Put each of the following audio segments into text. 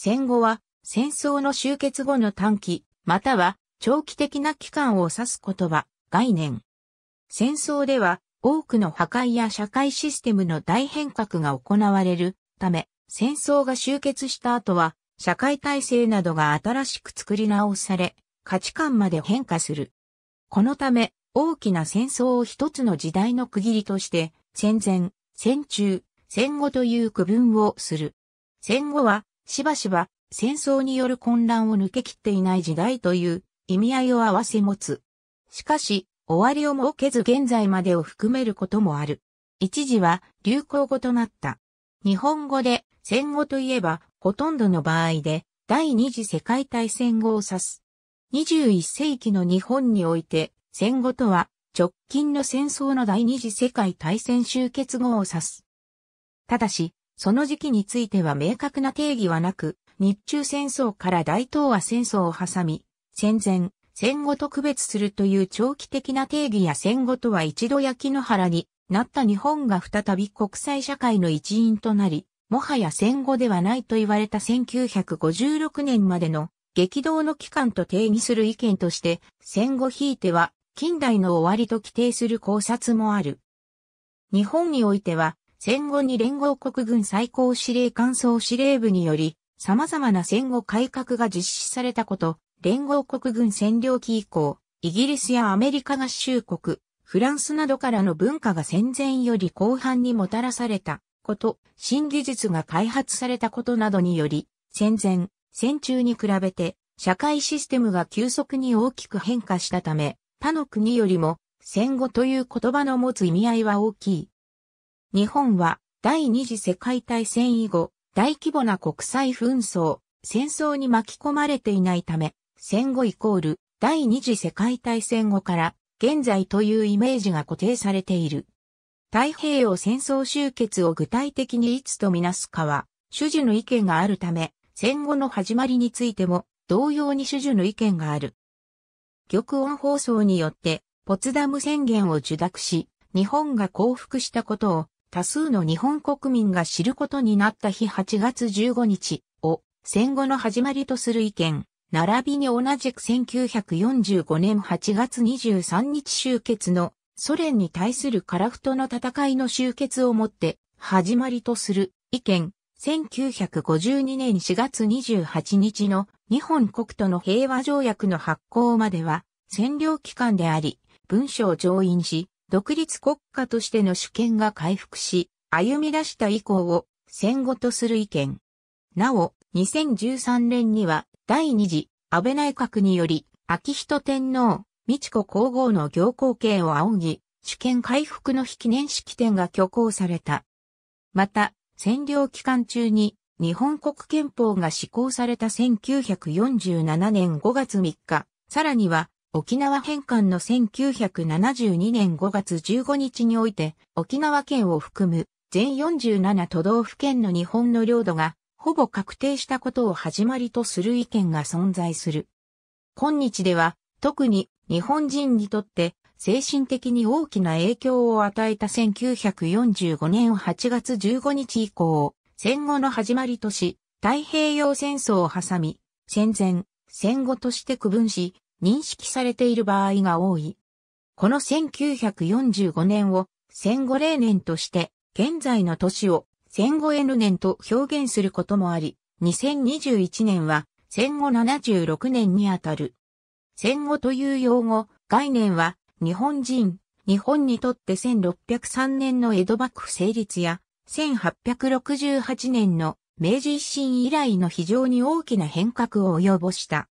戦後は戦争の終結後の短期、または長期的な期間を指す言葉、概念。戦争では多くの破壊や社会システムの大変革が行われるため、戦争が終結した後は社会体制などが新しく作り直され、価値観まで変化する。このため、大きな戦争を一つの時代の区切りとして、戦前、戦中、戦後という区分をする。戦後はしばしば戦争による混乱を抜けきっていない時代という意味合いを合わせ持つ。しかし、終わりを設けず現在までを含めることもある。一時は流行語となった。日本語で戦後といえばほとんどの場合で第二次世界大戦後を指す。21世紀の日本において戦後とは直近の戦争の第二次世界大戦終結後を指す。ただし、その時期については明確な定義はなく、日中戦争から大東亜戦争を挟み、戦前、戦後と区別するという長期的な定義や戦後とは一度焼き野原になった日本が再び国際社会の一員となり、もはや戦後ではないと言われた1956年までの激動の期間と定義する意見として、戦後ひいては近代の終わりと規定する考察もある。日本においては、戦後に連合国軍最高司令官総司令部により、様々な戦後改革が実施されたこと、連合国軍占領期以降、イギリスやアメリカ合衆国、フランスなどからの文化が戦前より後半にもたらされたこと、新技術が開発されたことなどにより、戦前、戦中に比べて、社会システムが急速に大きく変化したため、他の国よりも、戦後という言葉の持つ意味合いは大きい。日本は第二次世界大戦以後、大規模な国際紛争、戦争に巻き込まれていないため、戦後イコール第二次世界大戦後から現在というイメージが固定されている。太平洋戦争終結を具体的にいつとみなすかは、主樹の意見があるため、戦後の始まりについても同様に主樹の意見がある。玉音放送によって、ポツダム宣言を受諾し、日本が降伏したことを多数の日本国民が知ることになった日8月15日を戦後の始まりとする意見、並びに同じく1945年8月23日終結のソ連に対するカラフトの戦いの終結をもって始まりとする意見、1952年4月28日の日本国との平和条約の発行までは占領期間であり、文書を上院し、独立国家としての主権が回復し、歩み出した以降を戦後とする意見。なお、2013年には第二次安倍内閣により、秋人天皇、美智子皇后の行幸権を仰ぎ、主権回復の記念式典が挙行された。また、占領期間中に日本国憲法が施行された1947年5月3日、さらには沖縄返還の1972年5月15日において、沖縄県を含む全47都道府県の日本の領土が、ほぼ確定したことを始まりとする意見が存在する。今日では、特に日本人にとって精神的に大きな影響を与えた1945年8月15日以降、戦後の始まりとし、太平洋戦争を挟み、戦前、戦後として区分し、認識されている場合が多い。この1945年を戦後0年として、現在の年を戦後 N 年と表現することもあり、2021年は戦後76年にあたる。戦後という用語、概念は日本人、日本にとって1603年の江戸幕府成立や1868年の明治維新以来の非常に大きな変革を及ぼした。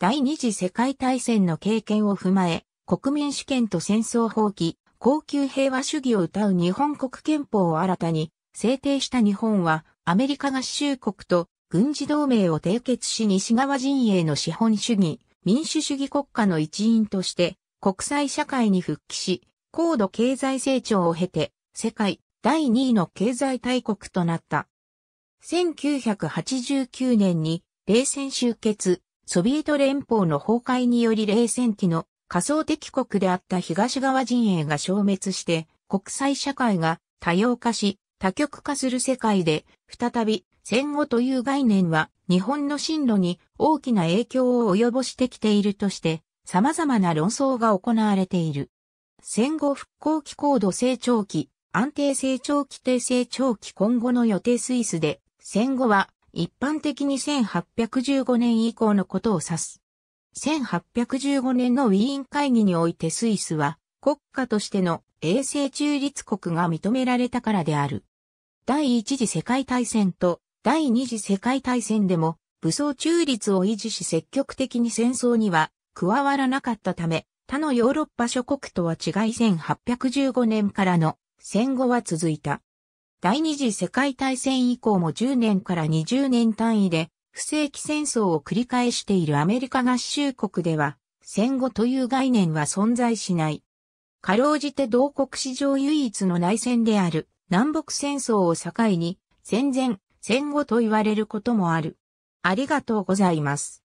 第二次世界大戦の経験を踏まえ、国民主権と戦争放棄、高級平和主義を謳う日本国憲法を新たに制定した日本は、アメリカ合衆国と軍事同盟を締結し西側陣営の資本主義、民主主義国家の一員として国際社会に復帰し、高度経済成長を経て世界第2位の経済大国となった。1989年に冷戦終結、ソビエト連邦の崩壊により冷戦期の仮想敵国であった東側陣営が消滅して国際社会が多様化し多極化する世界で再び戦後という概念は日本の進路に大きな影響を及ぼしてきているとして様々な論争が行われている。戦後復興期高度成長期、安定成長期低成長期今後の予定スイスで戦後は一般的に1815年以降のことを指す。1815年のウィーン会議においてスイスは国家としての衛星中立国が認められたからである。第一次世界大戦と第二次世界大戦でも武装中立を維持し積極的に戦争には加わらなかったため、他のヨーロッパ諸国とは違い1815年からの戦後は続いた。第二次世界大戦以降も10年から20年単位で不正規戦争を繰り返しているアメリカ合衆国では戦後という概念は存在しない。かろうじて同国史上唯一の内戦である南北戦争を境に戦前、戦後と言われることもある。ありがとうございます。